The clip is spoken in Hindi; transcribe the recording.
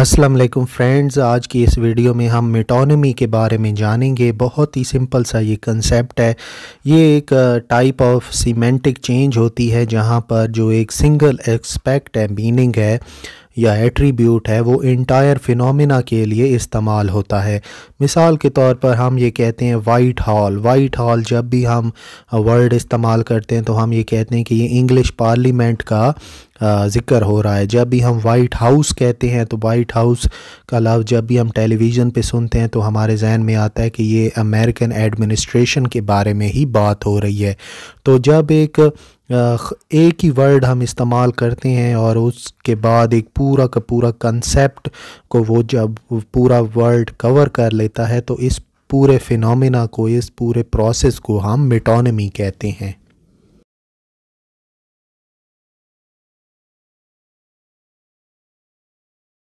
असलम फ्रेंड्स आज की इस वीडियो में हम मेटोनमी के बारे में जानेंगे बहुत ही सिंपल सा ये कंसेप्ट है ये एक टाइप ऑफ सीमेंटिक चेंज होती है जहाँ पर जो एक सिंगल एक्सपेक्ट है मीनिंग है या एट्रीब्यूट है वो इंटायर फिनोमिना के लिए इस्तेमाल होता है मिसाल के तौर पर हम ये कहते हैं वाइट हॉल वाइट हॉल जब भी हम वर्ड इस्तेमाल करते हैं तो हम ये कहते हैं कि ये इंग्लिश पार्लियामेंट का ज़िक्र हो रहा है जब भी हम वाइट हाउस कहते हैं तो वाइट हाउस का लफ्ज़ जब भी हम टेलीविज़न पे सुनते हैं तो हमारे जहन में आता है कि ये अमेरिकन एडमिनिस्ट्रेशन के बारे में ही बात हो रही है तो जब एक एक ही वर्ड हम इस्तेमाल करते हैं और उसके बाद एक पूरा का पूरा कंसेप्ट को वो जब पूरा वर्ल्ड कवर कर लेता है तो इस पूरे फिनोमिना को इस पूरे प्रोसेस को हम मिटोनमी कहते हैं